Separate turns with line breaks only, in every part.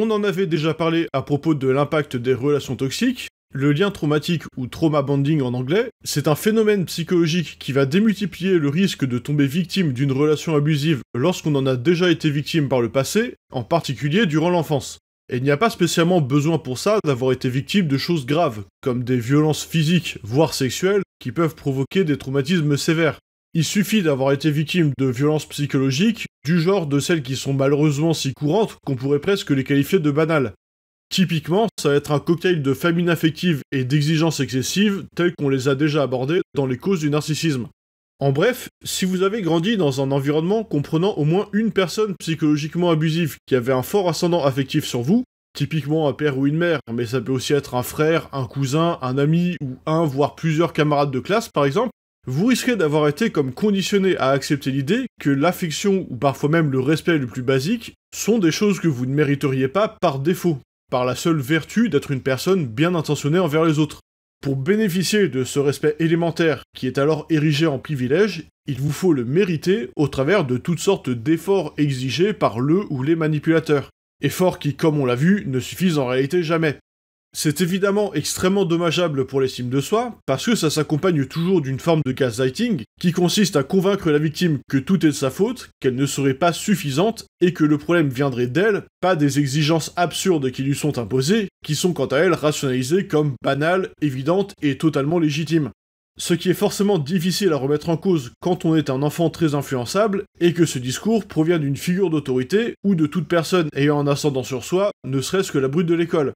On en avait déjà parlé à propos de l'impact des relations toxiques. Le lien traumatique ou trauma bonding en anglais, c'est un phénomène psychologique qui va démultiplier le risque de tomber victime d'une relation abusive lorsqu'on en a déjà été victime par le passé, en particulier durant l'enfance. Et il n'y a pas spécialement besoin pour ça d'avoir été victime de choses graves, comme des violences physiques, voire sexuelles, qui peuvent provoquer des traumatismes sévères. Il suffit d'avoir été victime de violences psychologiques, du genre de celles qui sont malheureusement si courantes qu'on pourrait presque les qualifier de banales. Typiquement, ça va être un cocktail de famine affective et d'exigences excessives telles qu'on les a déjà abordées dans les causes du narcissisme. En bref, si vous avez grandi dans un environnement comprenant au moins une personne psychologiquement abusive qui avait un fort ascendant affectif sur vous, typiquement un père ou une mère, mais ça peut aussi être un frère, un cousin, un ami ou un voire plusieurs camarades de classe par exemple, vous risquez d'avoir été comme conditionné à accepter l'idée que l'affection ou parfois même le respect le plus basique sont des choses que vous ne mériteriez pas par défaut, par la seule vertu d'être une personne bien intentionnée envers les autres. Pour bénéficier de ce respect élémentaire qui est alors érigé en privilège, il vous faut le mériter au travers de toutes sortes d'efforts exigés par le ou les manipulateurs. Efforts qui, comme on l'a vu, ne suffisent en réalité jamais. C'est évidemment extrêmement dommageable pour l'estime de soi, parce que ça s'accompagne toujours d'une forme de gaslighting qui consiste à convaincre la victime que tout est de sa faute, qu'elle ne serait pas suffisante et que le problème viendrait d'elle, pas des exigences absurdes qui lui sont imposées, qui sont quant à elle rationalisées comme banales, évidentes et totalement légitimes. Ce qui est forcément difficile à remettre en cause quand on est un enfant très influençable et que ce discours provient d'une figure d'autorité ou de toute personne ayant un ascendant sur soi, ne serait-ce que la brute de l'école.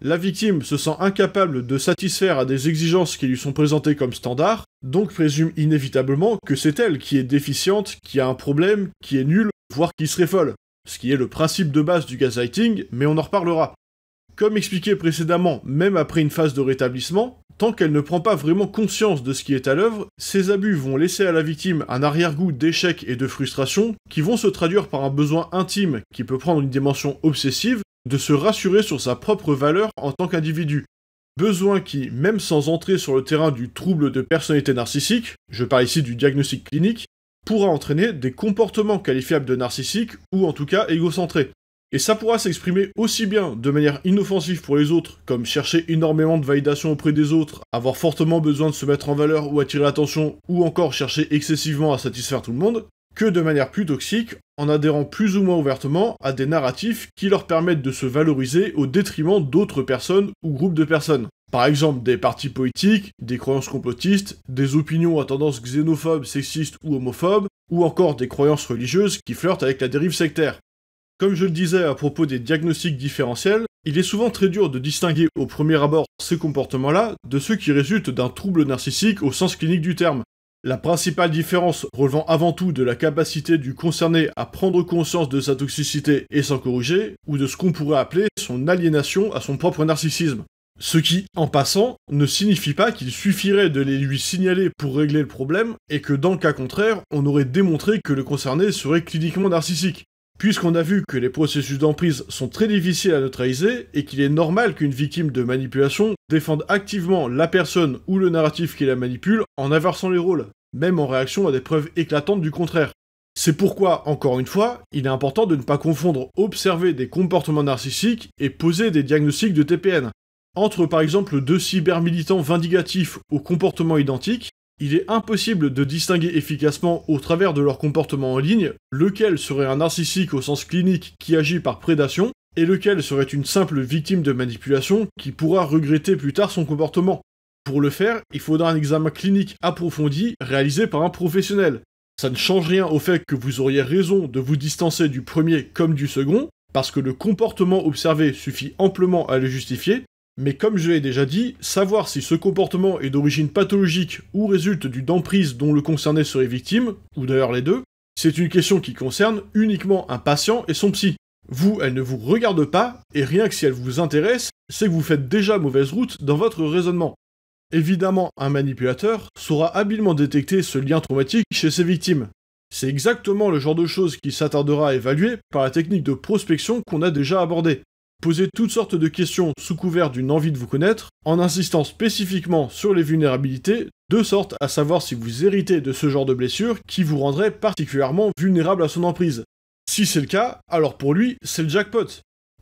La victime se sent incapable de satisfaire à des exigences qui lui sont présentées comme standard, donc présume inévitablement que c'est elle qui est déficiente, qui a un problème, qui est nulle, voire qui serait folle, ce qui est le principe de base du gaslighting, mais on en reparlera. Comme expliqué précédemment, même après une phase de rétablissement, tant qu'elle ne prend pas vraiment conscience de ce qui est à l'œuvre, ces abus vont laisser à la victime un arrière-goût d'échec et de frustration qui vont se traduire par un besoin intime qui peut prendre une dimension obsessive de se rassurer sur sa propre valeur en tant qu'individu. Besoin qui, même sans entrer sur le terrain du trouble de personnalité narcissique, je parle ici du diagnostic clinique, pourra entraîner des comportements qualifiables de narcissiques ou en tout cas égocentrés. Et ça pourra s'exprimer aussi bien de manière inoffensive pour les autres, comme chercher énormément de validation auprès des autres, avoir fortement besoin de se mettre en valeur ou attirer l'attention, ou encore chercher excessivement à satisfaire tout le monde, que de manière plus toxique en adhérant plus ou moins ouvertement à des narratifs qui leur permettent de se valoriser au détriment d'autres personnes ou groupes de personnes. Par exemple, des partis politiques, des croyances complotistes, des opinions à tendance xénophobe, sexiste ou homophobe, ou encore des croyances religieuses qui flirtent avec la dérive sectaire. Comme je le disais à propos des diagnostics différentiels, il est souvent très dur de distinguer au premier abord ces comportements-là de ceux qui résultent d'un trouble narcissique au sens clinique du terme, la principale différence relevant avant tout de la capacité du concerné à prendre conscience de sa toxicité et s'en corriger, ou de ce qu'on pourrait appeler son aliénation à son propre narcissisme. Ce qui, en passant, ne signifie pas qu'il suffirait de les lui signaler pour régler le problème, et que dans le cas contraire, on aurait démontré que le concerné serait cliniquement narcissique. Puisqu'on a vu que les processus d'emprise sont très difficiles à neutraliser et qu'il est normal qu'une victime de manipulation défende activement la personne ou le narratif qui la manipule en inversant les rôles, même en réaction à des preuves éclatantes du contraire. C'est pourquoi, encore une fois, il est important de ne pas confondre observer des comportements narcissiques et poser des diagnostics de TPN. Entre par exemple deux cybermilitants vindicatifs aux comportements identiques, il est impossible de distinguer efficacement au travers de leur comportement en ligne lequel serait un narcissique au sens clinique qui agit par prédation et lequel serait une simple victime de manipulation qui pourra regretter plus tard son comportement. Pour le faire, il faudra un examen clinique approfondi réalisé par un professionnel. Ça ne change rien au fait que vous auriez raison de vous distancer du premier comme du second, parce que le comportement observé suffit amplement à le justifier, mais comme je l'ai déjà dit, savoir si ce comportement est d'origine pathologique ou résulte du emprise dont le concerné serait victime, ou d'ailleurs les deux, c'est une question qui concerne uniquement un patient et son psy. Vous, elle ne vous regarde pas, et rien que si elle vous intéresse, c'est que vous faites déjà mauvaise route dans votre raisonnement. Évidemment, un manipulateur saura habilement détecter ce lien traumatique chez ses victimes. C'est exactement le genre de choses qui s'attardera à évaluer par la technique de prospection qu'on a déjà abordée. Poser toutes sortes de questions sous couvert d'une envie de vous connaître, en insistant spécifiquement sur les vulnérabilités, de sorte à savoir si vous héritez de ce genre de blessure qui vous rendrait particulièrement vulnérable à son emprise. Si c'est le cas, alors pour lui, c'est le jackpot.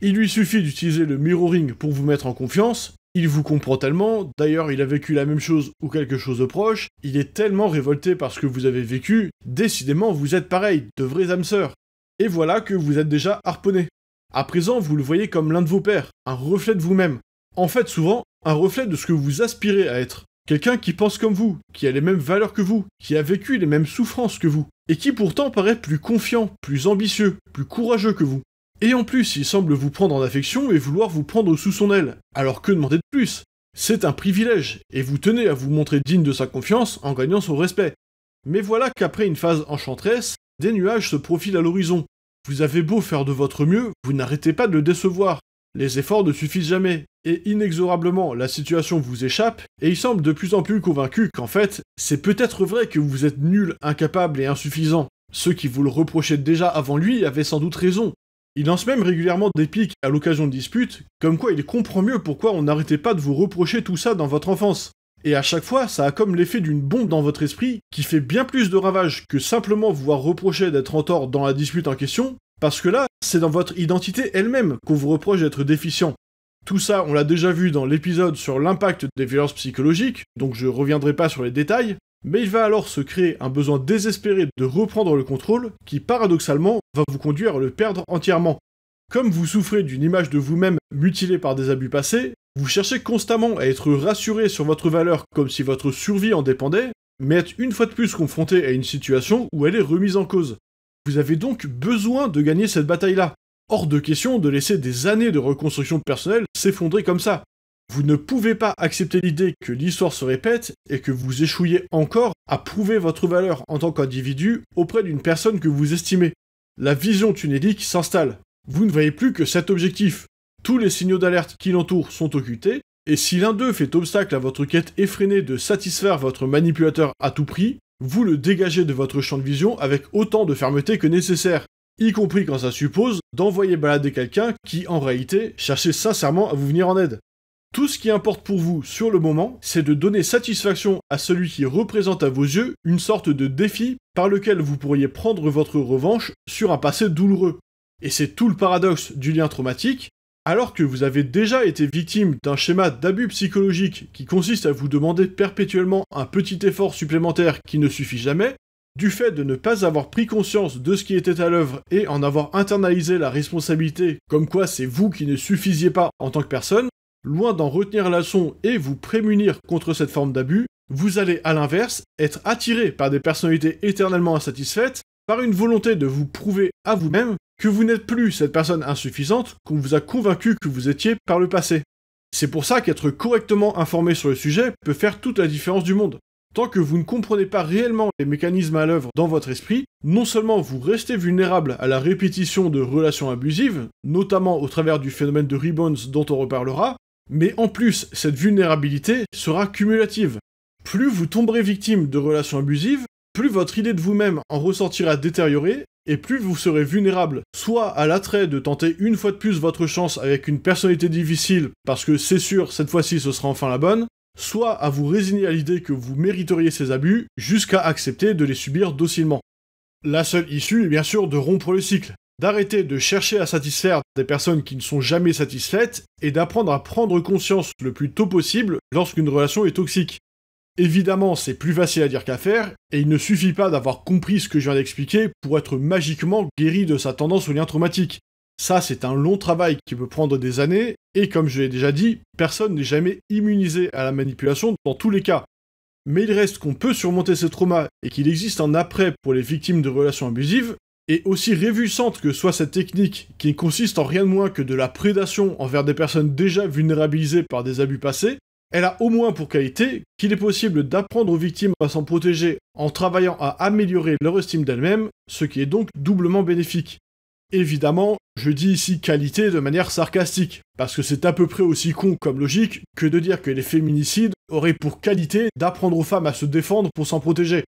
Il lui suffit d'utiliser le mirroring pour vous mettre en confiance, il vous comprend tellement, d'ailleurs il a vécu la même chose ou quelque chose de proche, il est tellement révolté par ce que vous avez vécu, décidément vous êtes pareil, de vrais âmes sœurs. Et voilà que vous êtes déjà harponné. À présent, vous le voyez comme l'un de vos pères, un reflet de vous-même. En fait, souvent, un reflet de ce que vous aspirez à être. Quelqu'un qui pense comme vous, qui a les mêmes valeurs que vous, qui a vécu les mêmes souffrances que vous, et qui pourtant paraît plus confiant, plus ambitieux, plus courageux que vous. Et en plus, il semble vous prendre en affection et vouloir vous prendre sous son aile. Alors que demander de plus C'est un privilège, et vous tenez à vous montrer digne de sa confiance en gagnant son respect. Mais voilà qu'après une phase enchanteresse, des nuages se profilent à l'horizon, vous avez beau faire de votre mieux, vous n'arrêtez pas de le décevoir. Les efforts ne suffisent jamais, et inexorablement la situation vous échappe, et il semble de plus en plus convaincu qu'en fait, c'est peut-être vrai que vous êtes nul, incapable et insuffisant. Ceux qui vous le reprochaient déjà avant lui avaient sans doute raison. Il lance même régulièrement des pics à l'occasion de disputes, comme quoi il comprend mieux pourquoi on n'arrêtait pas de vous reprocher tout ça dans votre enfance et à chaque fois, ça a comme l'effet d'une bombe dans votre esprit qui fait bien plus de ravages que simplement vous voir reprocher d'être en tort dans la dispute en question, parce que là, c'est dans votre identité elle-même qu'on vous reproche d'être déficient. Tout ça, on l'a déjà vu dans l'épisode sur l'impact des violences psychologiques, donc je reviendrai pas sur les détails, mais il va alors se créer un besoin désespéré de reprendre le contrôle qui, paradoxalement, va vous conduire à le perdre entièrement. Comme vous souffrez d'une image de vous-même mutilée par des abus passés, vous cherchez constamment à être rassuré sur votre valeur comme si votre survie en dépendait, mais êtes une fois de plus confronté à une situation où elle est remise en cause. Vous avez donc besoin de gagner cette bataille-là. Hors de question de laisser des années de reconstruction personnelle s'effondrer comme ça. Vous ne pouvez pas accepter l'idée que l'histoire se répète et que vous échouiez encore à prouver votre valeur en tant qu'individu auprès d'une personne que vous estimez. La vision tunélique s'installe. Vous ne voyez plus que cet objectif, tous les signaux d'alerte qui l'entourent sont occultés, et si l'un d'eux fait obstacle à votre quête effrénée de satisfaire votre manipulateur à tout prix, vous le dégagez de votre champ de vision avec autant de fermeté que nécessaire, y compris quand ça suppose d'envoyer balader quelqu'un qui, en réalité, cherchait sincèrement à vous venir en aide. Tout ce qui importe pour vous sur le moment, c'est de donner satisfaction à celui qui représente à vos yeux une sorte de défi par lequel vous pourriez prendre votre revanche sur un passé douloureux. Et c'est tout le paradoxe du lien traumatique, alors que vous avez déjà été victime d'un schéma d'abus psychologique qui consiste à vous demander perpétuellement un petit effort supplémentaire qui ne suffit jamais, du fait de ne pas avoir pris conscience de ce qui était à l'œuvre et en avoir internalisé la responsabilité, comme quoi c'est vous qui ne suffisiez pas en tant que personne, loin d'en retenir la leçon et vous prémunir contre cette forme d'abus, vous allez à l'inverse être attiré par des personnalités éternellement insatisfaites par une volonté de vous prouver à vous-même que vous n'êtes plus cette personne insuffisante qu'on vous a convaincu que vous étiez par le passé. C'est pour ça qu'être correctement informé sur le sujet peut faire toute la différence du monde. Tant que vous ne comprenez pas réellement les mécanismes à l'œuvre dans votre esprit, non seulement vous restez vulnérable à la répétition de relations abusives, notamment au travers du phénomène de rebounds dont on reparlera, mais en plus, cette vulnérabilité sera cumulative. Plus vous tomberez victime de relations abusives, plus votre idée de vous-même en ressortira détériorée, et plus vous serez vulnérable soit à l'attrait de tenter une fois de plus votre chance avec une personnalité difficile, parce que c'est sûr, cette fois-ci ce sera enfin la bonne, soit à vous résigner à l'idée que vous mériteriez ces abus, jusqu'à accepter de les subir docilement. La seule issue est bien sûr de rompre le cycle, d'arrêter de chercher à satisfaire des personnes qui ne sont jamais satisfaites, et d'apprendre à prendre conscience le plus tôt possible lorsqu'une relation est toxique. Évidemment, c'est plus facile à dire qu'à faire, et il ne suffit pas d'avoir compris ce que je viens d'expliquer pour être magiquement guéri de sa tendance au lien traumatique. Ça, c'est un long travail qui peut prendre des années, et comme je l'ai déjà dit, personne n'est jamais immunisé à la manipulation dans tous les cas. Mais il reste qu'on peut surmonter ces traumas et qu'il existe un après pour les victimes de relations abusives, et aussi révulsante que soit cette technique, qui consiste en rien de moins que de la prédation envers des personnes déjà vulnérabilisées par des abus passés, elle a au moins pour qualité qu'il est possible d'apprendre aux victimes à s'en protéger en travaillant à améliorer leur estime d'elles-mêmes, ce qui est donc doublement bénéfique. Évidemment, je dis ici qualité de manière sarcastique, parce que c'est à peu près aussi con comme logique que de dire que les féminicides auraient pour qualité d'apprendre aux femmes à se défendre pour s'en protéger.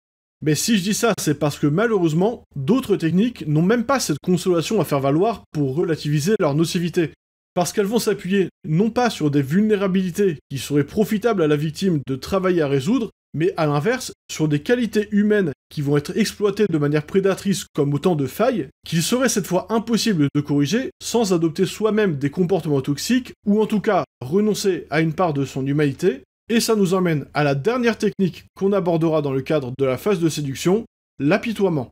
Mais si je dis ça, c'est parce que malheureusement, d'autres techniques n'ont même pas cette consolation à faire valoir pour relativiser leur nocivité parce qu'elles vont s'appuyer non pas sur des vulnérabilités qui seraient profitables à la victime de travailler à résoudre, mais à l'inverse, sur des qualités humaines qui vont être exploitées de manière prédatrice comme autant de failles, qu'il serait cette fois impossible de corriger sans adopter soi-même des comportements toxiques, ou en tout cas renoncer à une part de son humanité, et ça nous emmène à la dernière technique qu'on abordera dans le cadre de la phase de séduction, l'apitoiement.